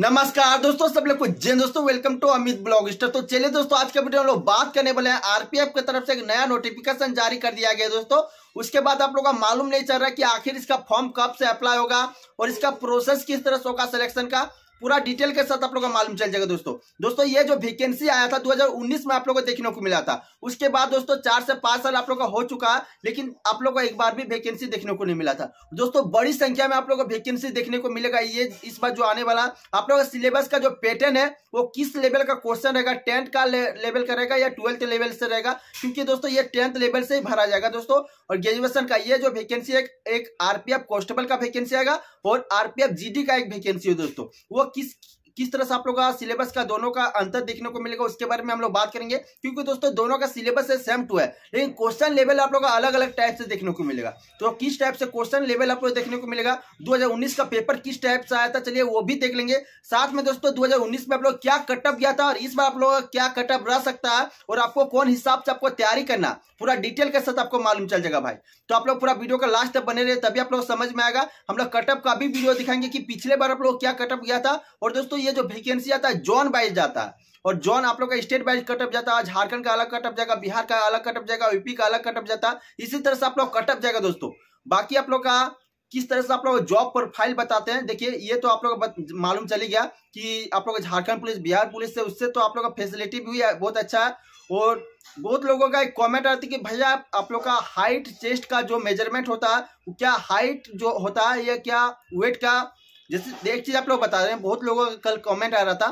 नमस्कार दोस्तों सब लोग को जय दोस्तों welcome to Amit blogster तो चलिए दोस्तों आज के वीडियो में लोग बात करने वाले हैं आरपीएफ की तरफ से एक नया नोटिफिकेशन जारी कर दिया गया दोस्तों उसके बाद आप लोग का मालूम नहीं चल रहा कि आखिर इसका फॉर्म कब से अप्लाई होगा और इसका प्रोसेस किस तरह से होगा सिलेक्शन का पूरा डिटेल के साथ आप लोगों का मालूम चल जाएगा दोस्तों दोस्तों ये जो वेकेंसी आया था 2019 में आप लोगों को देखने को मिला था उसके बाद दोस्तों चार से पांच साल आप लोगों का हो चुका है लेकिन आप लोगों को एक बार भी वेकेंसी देखने को नहीं मिला था दोस्तों बड़ी संख्या में आप लोगों को वेकेंसी देखने को मिलेगा ये इस बार जो आने वाला आप लोगों का सिलेबस का जो पैटर्न है वो किस लेवल का क्वेश्चन रहेगा टेंथ का लेवल का रहेगा या ट्वेल्थ लेवल से रहेगा क्योंकि दोस्तों ये टेंथ लेवल से ही भरा जाएगा दोस्तों और ग्रेजुएशन का ये जो वेकेंसी एक आरपीएफ कॉन्स्टेबल का वेकेंसी आएगा और आरपीएफ जीडी का एक वेकेंसी है दोस्तों वो किस किस तरह से आप लोग का सिलेबस का दोनों का अंतर देखने को मिलेगा उसके बारे में हम लोग बात करेंगे क्योंकि दोस्तों दोनों का सिलेबस है सेम टू है लेकिन क्वेश्चन लेवल आप लोग का अलग अलग टाइप से देखने को मिलेगा तो किस टाइप से क्वेश्चन लेवल आप लोग देखने को मिलेगा दो का पेपर किस टाइप से आया था चलिए वो भी देख लेंगे साथ में दोस्तों दो में आप लोग क्या कटअप गया था और इस बार आप लोग क्या कटअप रह सकता है और आपको कौन हिसाब से आपको तैयारी करना पूरा डिटेल के साथ आपको मालूम चल जाएगा भाई तो आप लोग पूरा वीडियो का लास्ट तक बने रहे तभी आप लोग समझ में आएगा हम लोग कटअप का भी वीडियो दिखाएंगे कि पिछले बार आप लोग क्या कटअप गया था और दोस्तों ये जो वैकेंसी आता है जोन वाइज जाता है और जोन आप लोग का स्टेट वाइज कटअप जाता है झारखंड का अलग कटअप जाएगा बिहार का अलग कटअप जाएगा यूपी का अलग कटअप जाता है इसी तरह से आप लोग कटअप जाएगा दोस्तों बाकी आप लोग का किस तरह से आप लोग जॉब प्रोफाइल बताते हैं देखिए ये तो आप लोग मालूम चली गया कि आप लोग झारखंड पुलिस बिहार पुलिस से उससे तो आप लोग का फैसिलिटी भी बहुत अच्छा है और बहुत लोगों का एक कमेंट आती है कि भैया आप लोग का हाइट चेस्ट का जो मेजरमेंट होता है क्या हाइट जो होता है या क्या वेट का जैसे एक चीज़ आप लोग बता रहे हैं बहुत लोगों का कल कमेंट आ रहा था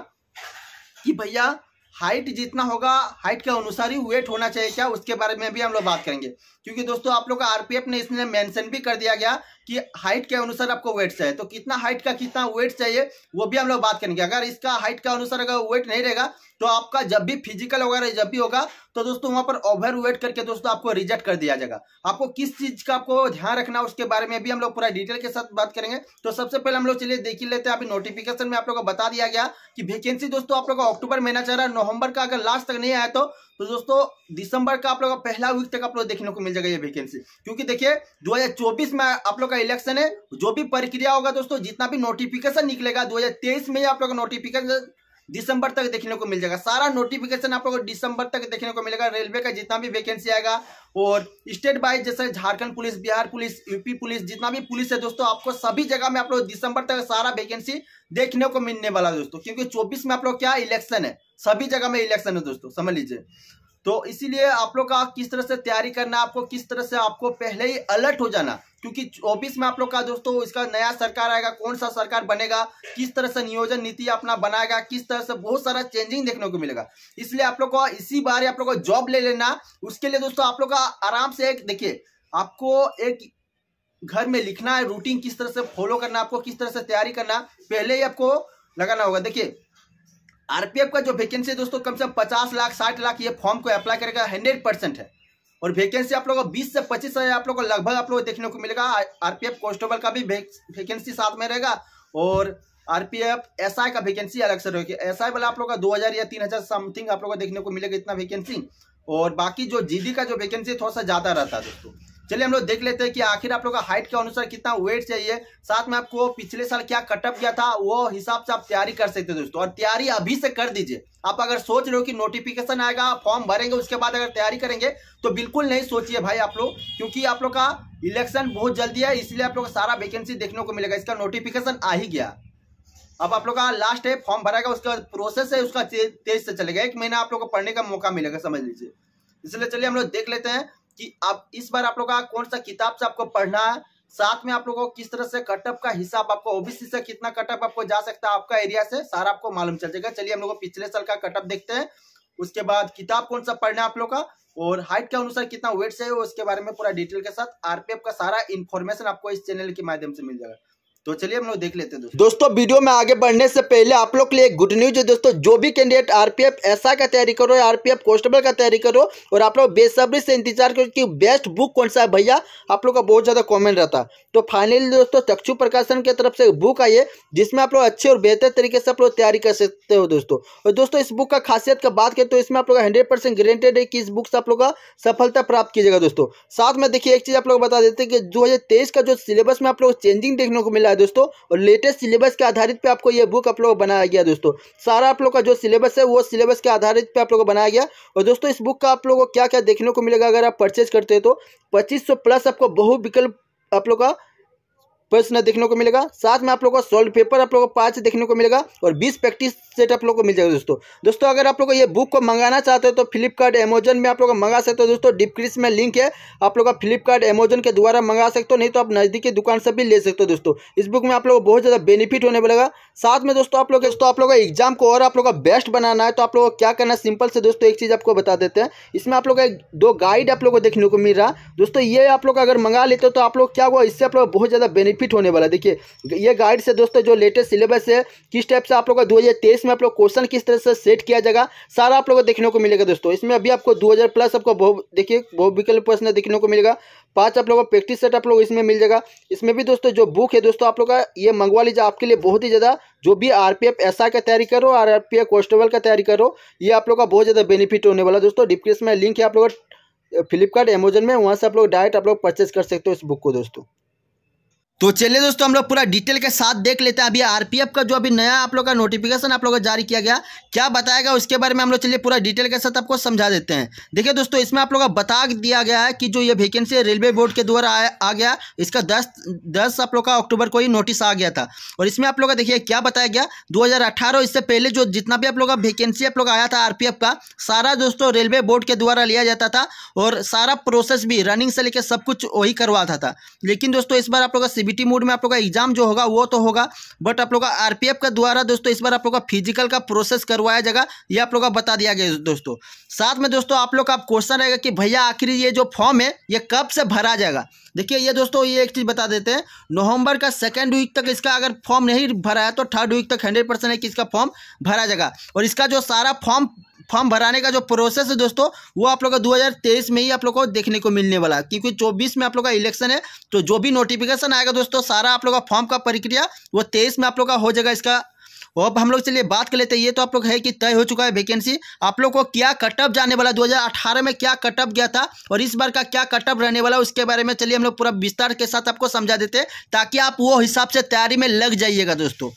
कि भैया हाइट जितना होगा हाइट के अनुसार ही वेट होना चाहिए क्या उसके बारे में भी हम लोग बात करेंगे क्योंकि दोस्तों आप लोग का आरपीएफ ने इसमें मेंशन भी कर दिया गया कि हाइट के अनुसार आपको वेट चाहिए तो कितना हाइट का कितना वेट चाहिए वो भी हम लोग बात करेंगे अगर इसका हाइट के अनुसार अगर वेट नहीं रहेगा तो आपका जब भी फिजिकल वगैरह जब भी होगा तो दोस्तों वहां पर ओवर वेट करके दोस्तों आपको रिजेक्ट कर दिया जाएगा आपको किस चीज का आपको ध्यान रखना उसके बारे में भी हम लोग पूरा डिटेल के साथ बात करेंगे तो सबसे पहले हम लोग चलिए देख लेते हैं अभी नोटिफिकेशन में आप लोग को बता दिया गया कि वेकेंसी दोस्तों आप लोग का अक्टूबर महीना चल रहा है नवंबर का अगर लास्ट तक नहीं आया तो तो दोस्तों दिसंबर का आप लोग का पहला वीक तक आप लोग देखने को मिल जाएगा ये वैकेंसी क्योंकि देखिए 2024 में आप लोग का इलेक्शन है जो भी प्रक्रिया होगा दोस्तों जितना भी नोटिफिकेशन निकलेगा 2023 में ही आप लोग का नोटिफिकेशन दिसंबर तक देखने को मिल जाएगा सारा नोटिफिकेशन आप लोगों को दिसंबर तक देखने को मिलेगा रेलवे का जितना भी वैकेंसी आएगा और स्टेट वाइज जैसे Jharkhand police Bihar police UP police जितना भी पुलिस है दोस्तों आपको सभी जगह में आप लोग दिसंबर तक सारा वैकेंसी देखने को मिलने वाला दोस्तों क्योंकि चौबीस में आप लोग क्या इलेक्शन है सभी जगह में इलेक्शन है दोस्तों समझ लीजिए तो इसीलिए आप लोग का किस तरह से तैयारी करना आपको किस तरह से आपको पहले ही अलर्ट हो जाना क्योंकि चौबीस में आप लोग का दोस्तों इसका नया सरकार आएगा कौन सा सरकार बनेगा किस तरह से नियोजन नीति अपना बनाएगा किस तरह से बहुत सारा चेंजिंग देखने को मिलेगा इसलिए आप लोग को इसी बार आप लोग को जॉब ले लेना उसके लिए दोस्तों आप लोग का आराम से एक देखिए आपको एक घर में लिखना है रूटीन किस तरह से फॉलो करना आपको किस तरह से तैयारी करना पहले ही आपको लगाना होगा देखिए आरपीएफ का जो वैकेंसी है दोस्तों कम से कम पचास लाख साठ लाख ये फॉर्म को अप्लाई करेगा हंड्रेड परसेंट है और वैकेंसी आप लोगों को 20 से पच्चीस हजार आप लोगों को लगभग आप लोगों को देखने को मिलेगा आरपीएफ कॉन्स्टेबल का भी वैकेंसी साथ में रहेगा और आरपीएफ एसआई का वैकेंसी अलग से रहेगी एसआई वाला आप लोग का 2000 या 3000 समथिंग आप लोगों को देखने को मिलेगा इतना वैकेंसी और बाकी जो जीडी का जो वैकेंसी थोड़ा सा ज्यादा रहता है दोस्तों चलिए हम लोग देख लेते हैं कि आखिर आप लोग का हाइट के अनुसार कितना वेट चाहिए साथ में आपको पिछले साल क्या कटअप किया था वो हिसाब से आप तैयारी कर सकते हैं दोस्तों और तैयारी अभी से कर दीजिए आप अगर सोच रहे हो कि नोटिफिकेशन आएगा फॉर्म भरेंगे उसके बाद अगर तैयारी करेंगे तो बिल्कुल नहीं सोचिए भाई आप लोग क्योंकि आप लोग का इलेक्शन बहुत जल्दी है इसलिए आप लोग का सारा वैकेंसी देखने को मिलेगा इसका नोटिफिकेशन आ ही गया अब आप लोग का लास्ट है फॉर्म भरेगा उसका प्रोसेस है उसका तेज से चलेगा एक महीना आप लोग को पढ़ने का मौका मिलेगा समझ लीजिए इसलिए चलिए हम लोग देख लेते हैं कि अब इस बार आप लोग का कौन सा किताब से आपको पढ़ना है साथ में आप लोगों को किस तरह से कटअप का हिसाब आपको ओबीसी से कितना कटअप आपको जा सकता है आपका एरिया से सारा आपको मालूम चल जाएगा चलिए हम लोग पिछले साल का कटअप देखते हैं उसके बाद किताब कौन सा पढ़ना है आप लोग का और हाइट के अनुसार कितना वेट है उसके बारे में पूरा डिटेल के साथ आरपीएफ का सारा इन्फॉर्मेशन आपको इस चैनल के माध्यम से मिल जाएगा तो चलिए हम लोग देख लेते हैं दोस्तों दोस्तों वीडियो में आगे बढ़ने से पहले आप लोग के लिए गुड न्यूज है दोस्तों जो भी कैंडिडेट आरपीएफ एसआई का तैयारी करो आरपीएफ कॉन्स्टेबल का तैयारी करो और आप लोग बेसब्री से इंतजार करो कि बेस्ट बुक कौन सा है भैया आप लोग का बहुत ज़्यादा कॉमेंट रहता तो फाइनली दोस्तों चक्षु प्रकाशन की तरफ से बुक आई है जिसमें आप लोग अच्छे और बेहतर तरीके से आप लोग तैयारी कर सकते हो दोस्तों और दोस्तों इस बुक का खासियत का बात करें तो इसमें आप लोग हंड्रेड परसेंट गारंटेड है कि इस बुक से आप लोग का सफलता प्राप्त कीजिएगा दोस्तों साथ में देखिए एक चीज़ आप लोग बता देते हैं कि दो का जो सिलेबस में आप लोग चेंजिंग देखने को मिला गया दोस्तों और लेटेस्ट सिलेबस के आधारित पे आपको ये बुक आप लोगों को बनाया गया दोस्तों सारा आप लोग का जो सिलेबस है वो सिलेबस के आधारित पे आप लोगों को बनाया गया और दोस्तों इस बुक का आप लोगों को क्या क्या देखने को मिलेगा अगर आप परचेज करते हैं तो पच्चीस प्लस आपको बहुविकल्प आप लोग का प्रश्न देखने को मिलेगा साथ में आप लोगों का सॉल्व पेपर आप लोगों को पाँच देखने को मिलेगा और बीस प्रैक्टिस सेट आप लोगों को मिल जाएगा दोस्तों दोस्तों अगर आप लोग ये बुक को मंगाना चाहते हो तो फ्लिपकार्ट अमेजन में आप लोग मंगा सकते हो दोस्तों डिपक्रिप्स में लिंक है आप लोग फ्लिपकार्ट अमेजन के द्वारा मंगा सकते हो नहीं तो आप नज़दीकी दुकान से भी ले सकते हो दोस्तों इस बुक में आप लोग को बहुत ज़्यादा बेनिफिट होने वाला साथ में दोस्तों आप लोग दोस्तों आप लोग का एग्जाम को और आप लोग का बेस्ट बनाना है तो आप लोग क्या करना है सिंपल से दोस्तों एक चीज़ आपको बता देते हैं इसमें आप लोग का दो गाइड आप लोग को देखने को मिल रहा दोस्तों ये आप लोग अगर मंगा लेते हो तो आप लोग क्या हुआ इससे आप लोग बहुत ज़्यादा बेनिफिट रिपीट होने वाला देखिए ये गाइड से दोस्तों जो लेटेस्ट सिलेबस है किस टाइप से आप लोगों का दो में आप लोग क्वेश्चन किस तरह से सेट किया जाएगा सारा आप लोग को देखने को मिलेगा दोस्तों इसमें अभी आपको दो प्लस आपको देखिए देखिए विकल्प प्रश्न देखने को मिलेगा पाँच आप लोगों को प्रैक्टिस सेट आप लोग इसमें मिल जाएगा इसमें भी दोस्तों जो बुक है दोस्तों आप लोग का ये मंगवा लीजिए आपके लिए बहुत ही ज़्यादा जो भी आरपीएफ एसआर का तैयारी करो आर एफ कॉन्स्टेबल का तैयारी करो ये आप लोग का बहुत ज़्यादा बेनिफिट होने वाला दोस्तों डिस्क्रिप्शन में लिंक है आप लोग फ्लिपकार्ट अमेजन में वहाँ से आप लोग डायरेक्ट आप लोग परचेज कर सकते हो इस बुक को दोस्तों तो चलिए दोस्तों हम लोग पूरा डिटेल के साथ देख लेते हैं अभी आरपीएफ का जो अभी नया आप लोग का नोटिफिकेशन आप लोग का जारी किया गया क्या बताएगा उसके बारे में हम लोग चलिए पूरा डिटेल के साथ आपको समझा देते हैं देखिए दोस्तों इसमें आप लोग का बता दिया गया है कि जो ये वैकेंसी रेलवे बोर्ड के द्वारा आ, आ गया इसका दस दस आप लोग का अक्टूबर को ही नोटिस आ गया था और इसमें आप लोग का देखिए क्या बताया गया दो इससे पहले जो जितना भी आप लोग का वैकेंसी आप लोग आया था आर का सारा दोस्तों रेलवे बोर्ड के द्वारा लिया जाता था और सारा प्रोसेस भी रनिंग से लेकर सब कुछ वही करवाता था लेकिन दोस्तों इस बार आप लोग का एक्टिविटी मोड में आप लोग का एग्जाम जो होगा वो तो होगा बट आप लोग का आरपीएफ का द्वारा दोस्तों इस बार आप लोग का फिजिकल का प्रोसेस करवाया जाएगा ये आप लोग का बता दिया गया दोस्तों साथ में दोस्तों आप लोग का क्वेश्चन रहेगा कि भैया आखिर ये जो फॉर्म है ये कब से भरा जाएगा देखिए ये दोस्तों ये एक चीज़ बता देते हैं नवंबर का सेकंड वीक तक इसका अगर फॉर्म नहीं भरा है तो थर्ड वीक तक हंड्रेड परसेंट है कि इसका फॉर्म भरा जाएगा और इसका जो सारा फॉर्म फॉर्म भराने का जो प्रोसेस है दोस्तों वो आप लोग का 2023 में ही आप लोग को देखने को मिलने वाला है क्योंकि 24 में आप लोग का इलेक्शन है तो जो भी नोटिफिकेशन आएगा दोस्तों सारा आप लोग का फॉर्म का प्रक्रिया वो तेईस में आप लोग का हो जाएगा इसका अब हम लोग चलिए बात कर लेते हैं ये तो आप लोग है कि तय हो चुका है वैकेंसी आप लोग को क्या कटअप जाने वाला 2018 में क्या कटअप गया था और इस बार का क्या कटअप रहने वाला उसके बारे में चलिए हम लोग पूरा विस्तार के साथ आपको समझा देते हैं ताकि आप वो हिसाब से तैयारी में लग जाइएगा दोस्तों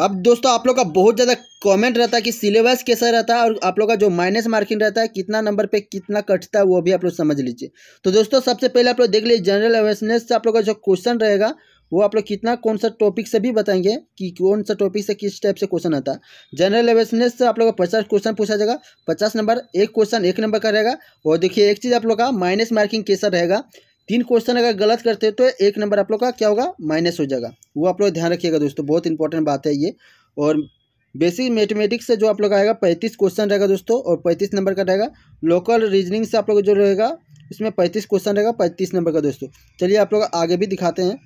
अब दोस्तों आप लोग का बहुत ज़्यादा कमेंट रहता है कि सिलेबस कैसा रहता है और आप लोग का जो माइनस मार्किंग रहता है कितना नंबर पे कितना कटता है वो भी आप लोग समझ लीजिए तो दोस्तों सबसे पहले आप लोग देख लीजिए जनरल अवेयरनेस से आप लोग का जो क्वेश्चन रहेगा वो आप लोग कितना कौन सा टॉपिक से भी बताएंगे कि कौन सा टॉपिक से किस टाइप से क्वेश्चन आता है जनरल अवेयरनेस से आप लोग का पचास क्वेश्चन पूछा जाएगा पचास नंबर एक क्वेश्चन एक नंबर का रहेगा और देखिए एक चीज़ आप लोग का माइनस मार्किंग कैसा रहेगा तीन क्वेश्चन अगर गलत करते हो तो एक नंबर आप लोग का क्या होगा माइनस हो जाएगा वो आप लोग ध्यान रखिएगा दोस्तों बहुत इंपॉर्टेंट बात है ये और बेसिक मैथमेटिक्स से जो आप लोग आएगा पैंतीस क्वेश्चन रहेगा दोस्तों और पैंतीस नंबर का रहेगा लोकल रीजनिंग से आप लोग जो रहेगा इसमें पैंतीस क्वेश्चन रहेगा पैंतीस नंबर का दोस्तों चलिए आप लोग आगे भी दिखाते हैं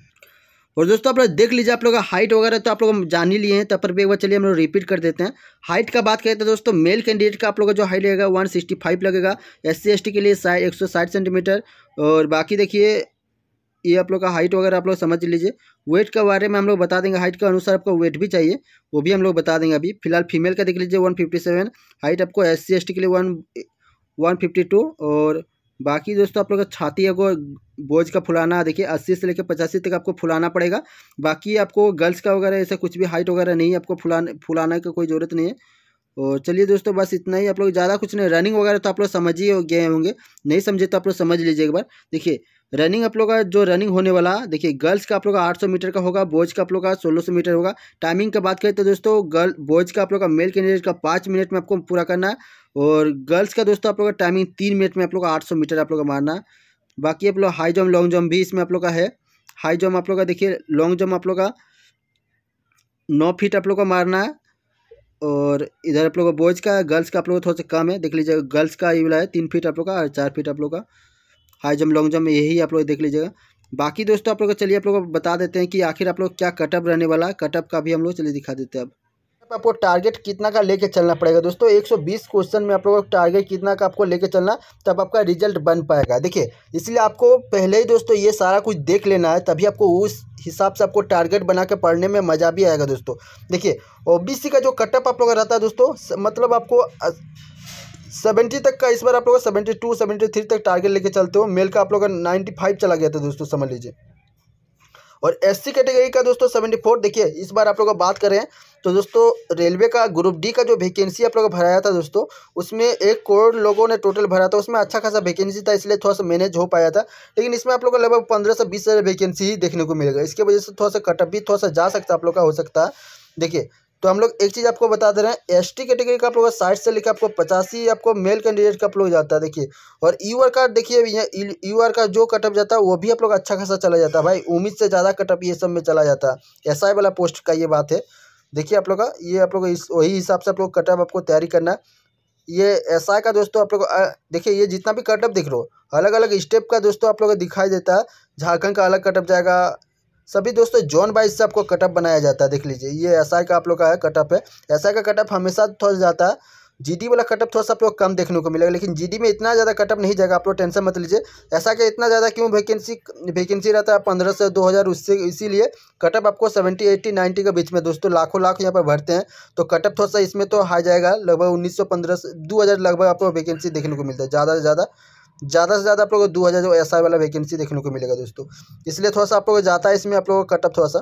और दोस्तों आप लोग देख लीजिए आप लोग का हाइट वगैरह तो आप लोग जान ही लिए हैं तब पर भी एक बार चलिए हम लोग रिपीट कर देते हैं हाइट का बात करें तो दोस्तों मेल कैंडिडेट का आप लोग का जो हाइट लगेगा वन सिक्सटी फाइव लगेगा एस सी एस टी के लिए साइड एक सौ साठ सेंटीमीटर और बाकी देखिए ये आप लोग का हाइट वगैरह आप लोग समझ लीजिए वेट के बारे में हम लोग बता देंगे हाइट के अनुसार आपको वेट भी चाहिए वो भी हम लोग बता देंगे अभी फिलहाल फीमेल का देख लीजिए वन फिफ्टी सेवन हाइट आपको एस सी एस टी के लिए वन वन फिफ्टी टू और बाकी दोस्तों आप लोग छाती को बोझ का फुलाना देखिए अस्सी से लेकर पचासी तक आपको फुलाना पड़ेगा बाकी आपको गर्ल्स का वगैरह ऐसा कुछ भी हाइट वगैरह नहीं आपको फुलाने फुलाने का कोई ज़रूरत नहीं है और तो चलिए दोस्तों बस इतना ही आप लोग ज़्यादा कुछ नहीं रनिंग वगैरह तो आप लोग समझ ही गए होंगे नहीं समझे तो आप लोग समझ लीजिए एक बार देखिए रनिंग आप लोग का जो रनिंग होने वाला देखिए गर्ल्स का आप लोग का 800 मीटर का होगा बॉयज का आप लोग का 1600 मीटर होगा टाइमिंग की बात करें तो दोस्तों गर्ल बॉयज का आप लोग का मेल कैंडिडेट का पाँच मिनट में आपको पूरा करना है और गर्ल्स का दोस्तों आप लोग का टाइमिंग तीन मिनट में आप लोग का आठ मीटर आप लोग का मारना बाकी आप लोग हाई जम्प लॉन्ग जम्प भी इसमें आप लोग का है हाई जम्प आप लोग का देखिए लॉन्ग जम्प आप लोग का नौ फीट आप लोग का मारना है और इधर आप लोग का बॉयज़ का गर्ल्स का आप लोग का थोड़ा सा कम है देख लीजिए गर्ल्स का ये वाला है तीन फीट आप लोग का और चार फीट आप लोग का हाई जम्प लॉन्ग जम्प यही आप लोग देख लीजिएगा बाकी दोस्तों आप लोग चलिए आप लोग बता देते हैं कि आखिर आप लोग क्या कटअप रहने वाला है कटअप का भी हम लोग चलिए दिखा देते हैं अब आपको टारगेट कितना का लेके चलना पड़ेगा दोस्तों 120 क्वेश्चन में आप लोगों को टारगेट कितना का आपको लेके चलना तब आपका रिजल्ट बन पाएगा देखिए इसलिए आपको पहले ही दोस्तों ये सारा कुछ देख लेना है तभी आपको उस हिसाब से आपको टारगेट बना के पढ़ने में मज़ा भी आएगा दोस्तों देखिए ओ का जो कटअप आप लोग रहता है दोस्तों मतलब आपको सेवेंटी तक का इस बार आप लोग सेवेंटी टू सेवेंटी थ्री तक टारगेट लेके चलते हो मेल का आप लोग का नाइन्टी फाइव चला गया था दोस्तों समझ लीजिए और एससी कैटेगरी का दोस्तों सेवेंटी फोर देखिए इस बार आप लोग बात करें तो दोस्तों रेलवे का ग्रुप डी का जो वैकेंसी आप लोग भराया था दोस्तों उसमें एक करोड़ लोगों ने टोटल भरा था उसमें अच्छा खासा वैकेंसी था इसलिए थोड़ा सा मैनेज हो पाया था लेकिन इसमें आप लोग को लगभग पंद्रह से बीस हज़ार वैकेंसी ही देखने को मिलेगा इसके वजह से थोड़ा सा कटअप भी थोड़ा सा जा सकता आप लोग का हो सकता है देखिए तो हम लोग एक चीज़ आपको बता दे रहे हैं एस टी कैटेगरी का आप लोग साइड से लेकर आपको पचासी आपको मेल कैंडिडेट का आप लोग जाता है देखिए और यू आर का देखिए यू आर का जो कटअप जाता है वो भी आप लोग अच्छा खासा चला जाता है भाई उम्मीद से ज़्यादा कटअप ये सब में चला जाता है एस वाला पोस्ट का ये बात है देखिए आप लोग का ये आप लोग इस वही हिसाब से आप लोग कटअप आपको तैयारी करना ये एस का दोस्तों आप लोग देखिए ये जितना भी कटअप देख रहे हो अलग अलग स्टेप का दोस्तों आप लोग दिखाई देता है झारखंड का अलग कटअप जाएगा सभी दोस्तों जोन वाइज से आपको कटअप बनाया जाता है देख लीजिए ये ऐसा का आप लोग का है कटअप है ऐसा का कटअप हमेशा थोड़ा जाता है जीडी वाला कटअप थोड़ा सा आप लोग कम देखने को मिलेगा लेकिन जीडी में इतना ज़्यादा कटअप नहीं जाएगा आप लोग टेंशन मत लीजिए ऐसा कि इतना ज़्यादा क्यों वैकेंसी वैकेंसी रहता है पंद्रह से दो हज़ार उससे इसीलिए कटअप आपको सेवेंटी एट्टी नाइन्टी के बीच में दोस्तों लाखों लाख यहाँ पर भरते हैं तो कटअप थोड़ा सा इसमें तो हाई जाएगा लगभग उन्नीस सौ पंद्रह लगभग आपको वैकेंसी देखने को मिलता है ज़्यादा से ज़्यादा ज़्यादा से ज़्यादा आप लोगों को दो हज़ार जो एस वाला वैकेंसी देखने को मिलेगा दोस्तों इसलिए थोड़ा सा आप लोगों को जाता है इसमें आप लोगों का कटअप थोड़ा सा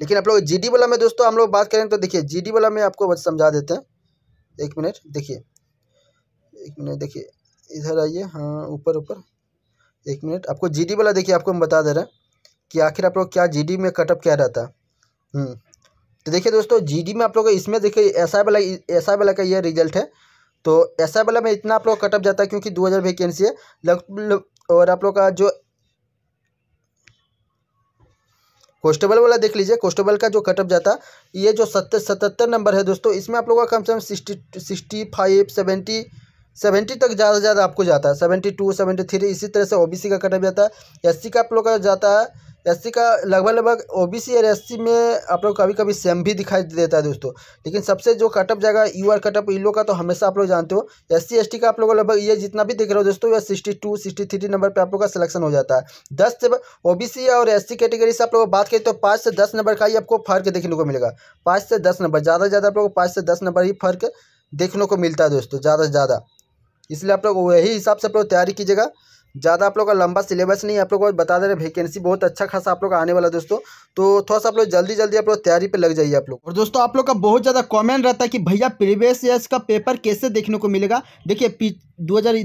लेकिन आप लोग जी वाला में दोस्तों हम लोग बात करें तो देखिए जी वाला में आपको समझा देते हैं एक मिनट देखिए एक मिनट देखिए इधर आइए हाँ ऊपर ऊपर एक मिनट आपको जी वाला देखिए आपको हम बता दे रहे हैं कि आखिर आप लोग क्या जी में कटअप क्या रहता है हम्म। तो देखिए दोस्तों जी में आप लोग इसमें देखिए ऐसा वाला ऐसा वाला का यह रिजल्ट है तो ऐसा वाला में इतना आप लोग कटअप जाता है क्योंकि दो हज़ार वैकेंसी है लग और आप लोग का जो कॉन्स्टेबल वाला देख लीजिए कॉन्स्टेबल का जो कटअप जाता ये जो सत्तर सतहत्तर नंबर है दोस्तों इसमें आप लोग का कम से कम sixty sixty five seventy seventy तक ज़्यादा से ज़्यादा आपको जाता है सेवेंटी टू सेवेंटी थ्री इसी तरह से ओबीसी का कटअप जाता है एससी का आप लोग का जाता है एस का लगभग लगभग ओ बी सी और एस में आप लोग कभी कभी सेम भी दिखाई देता है दोस्तों लेकिन सबसे जो कटअप जाएगा यू आर कटअप इन लोग का तो हमेशा आप लोग जानते हो एस सी का आप लोग लगभग ये जितना भी देख रहे हो दोस्तों यह sixty two sixty three number पर आप लोग का सिलेक्शन हो जाता है दस से ओ बी सी और एस कैटेगरी से आप लोग बात करें तो पाँच से दस नंबर का ही आपको फर्क देखने को मिलेगा पाँच से दस नंबर ज़्यादा से ज़्यादा आप लोग पाँच से दस नंबर ही फर्क देखने को मिलता है दोस्तों ज़्यादा से ज़्यादा इसलिए आप लोग वही हिसाब से आप लोग तैयारी कीजिएगा ज़्यादा आप लोग का लंबा सिलेबस नहीं है आप लोग को बता दे रहे वैकेंसी बहुत अच्छा खासा आप लोग आने वाला दोस्तों तो थोड़ा सा आप लोग जल्दी जल्दी आप लोग तैयारी पे लग जाइए आप लोग और दोस्तों आप लोग का बहुत ज़्यादा कॉमेंट रहता है कि भैया प्रीवियस ईयर्स का पेपर कैसे देखने को मिलेगा देखिए दो हज़ार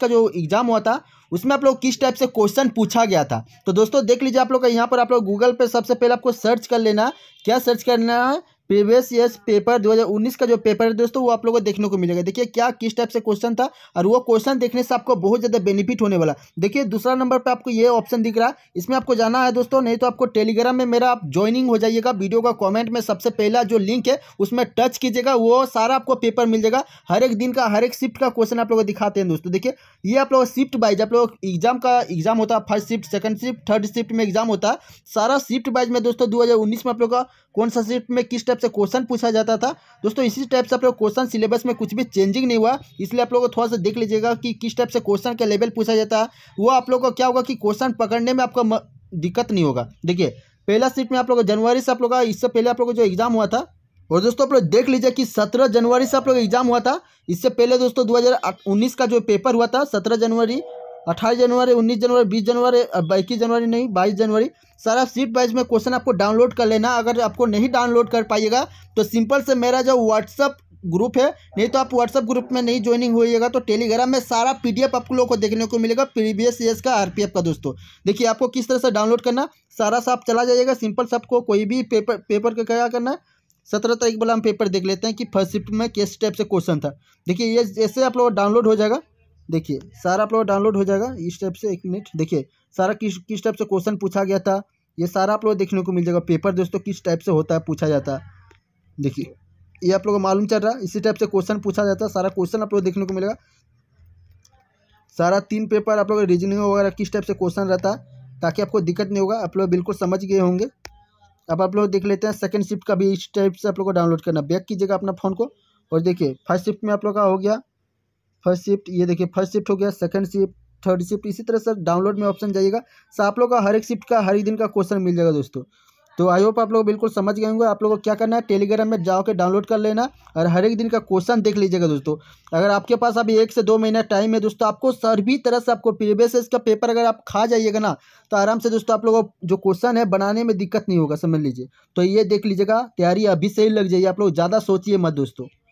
का जो एग्ज़ाम हुआ था उसमें आप लोग किस टाइप से क्वेश्चन पूछा गया था तो दोस्तों देख लीजिए आप लोग का यहाँ पर आप लोग गूगल पर सबसे पहले आपको सर्च कर लेना क्या सर्च करना है प्रीवियस ईयर पेपर 2019 का जो पेपर है दोस्तों वो आप लोगों को देखने को मिलेगा देखिए क्या किस टाइप से क्वेश्चन था और वो क्वेश्चन देखने से आपको बहुत ज़्यादा बेनिफिट होने वाला देखिए दूसरा नंबर पर आपको ये ऑप्शन दिख रहा है इसमें आपको जाना है दोस्तों नहीं तो आपको टेलीग्राम में मेरा आप ज्वाइनिंग हो जाइएगा वीडियो का कॉमेंट में सबसे पहला जो लिंक है उसमें टच कीजिएगा वो सारा आपको पेपर मिल जाएगा हर एक दिन का हर एक शिफ्ट का क्वेश्चन आप लोग दिखाते हैं दोस्तों देखिए ये आप लोग शिफ्ट वाइज आप लोग एग्जाम का एग्जाम होता है first shift second shift third shift में एग्जाम होता है सारा शिफ्ट वाइज में दोस्तों दो में आप लोग का कौन सा शिफ्ट में किस टाइप से क्वेश्चन पूछा जाता था दोस्तों इसी टाइप से आप लोग क्वेश्चन सिलेबस में कुछ भी चेंजिंग नहीं हुआ इसलिए आप लोगों को थोड़ा सा देख लीजिएगा कि किस टाइप से क्वेश्चन का लेवल पूछा जाता है वो आप लोगों को क्या होगा कि क्वेश्चन पकड़ने में आपका दिक्कत नहीं होगा देखिए पहला सीट में आप लोगों जनवरी से आप लोग इससे पहले आप लोग जो एग्जाम हुआ था और दोस्तों आप लोग देख लीजिए कि सत्रह जनवरी से आप लोग एग्जाम हुआ था इससे पहले दोस्तों 2019 का जो पेपर हुआ था सत्रह जनवरी अट्ठाईस जनवरी उन्नीस जनवरी बीस जनवरी इक्कीस जनवरी नहीं बाईस जनवरी सारा सीट वाइज में क्वेश्चन आपको डाउनलोड कर लेना अगर आपको नहीं डाउनलोड कर पाइएगा तो सिंपल से मेरा जो व्हाट्सअप ग्रुप है नहीं तो आप व्हाट्सअप ग्रुप में नहीं ज्वाइनिंग होइएगा तो टेलीग्राम में सारा पीडीएफ आप लोगों को देखने को मिलेगा प्रीवियस ईयर का आरपीएफ का दोस्तों देखिए आपको किस तरह से डाउनलोड करना सारा सा आप चला जाइएगा सिंपल सा आपको कोई भी पेपर पेपर का क्या करना है सत्रह तारीख वाला हम पेपर देख लेते हैं कि फर्स्ट शिफ्ट में किस टाइप से क्वेश्चन था देखिए ये ऐसे आप लोग डाउनलोड हो जाएगा देखिए सारा आप लोग डाउनलोड हो जाएगा इस टाइप से एक मिनट देखिए सारा किस किस टाइप से क्वेश्चन पूछा गया था ये सारा आप लोग देखने को मिल जाएगा पेपर दोस्तों किस टाइप से होता है पूछा जाता है देखिए ये आप लोगों को मालूम चल रहा है इसी टाइप से क्वेश्चन पूछा जाता है सारा क्वेश्चन आप लोग देखने को मिलेगा सारा तीन पेपर आप लोग रीजनिंग वगैरह किस टाइप से क्वेश्चन रहता है ताकि आपको दिक्कत नहीं होगा आप लोग बिल्कुल समझ गए होंगे अब आप लोग देख लेते हैं सेकंड शिफ्ट का भी इस टाइप से आप लोग को डाउनलोड करना बैक कीजिएगा अपना फ़ोन को और देखिए फर्स्ट शिफ्ट में आप लोग का हो गया फर्स्ट शिफ्ट ये देखिए फर्स्ट शिफ्ट हो गया सेकंड शिफ्ट थर्ड शिफ्ट इसी तरह सर डाउनलोड में ऑप्शन जाइएगा सर आप लोग का हर एक शिफ्ट का हर एक दिन का क्वेश्चन मिल जाएगा दोस्तों तो आई होप आप लोग बिल्कुल समझ गए होंगे आप लोगों को क्या करना है टेलीग्राम में जाओ के डाउनलोड कर लेना और हर एक दिन का क्वेश्चन देख लीजिएगा दोस्तों अगर आपके पास अभी एक से दो महीना टाइम है दोस्तों आपको सर भी तरह से आपको प्रीवियस का पेपर अगर आप खा जाइएगा ना तो आराम से दोस्तों आप लोगों को जो क्वेश्चन है बनाने में दिक्कत नहीं होगा समझ लीजिए तो ये देख लीजिएगा तैयारी अभी से ही लग जाइए आप लोग ज़्यादा सोचिए मत दोस्तों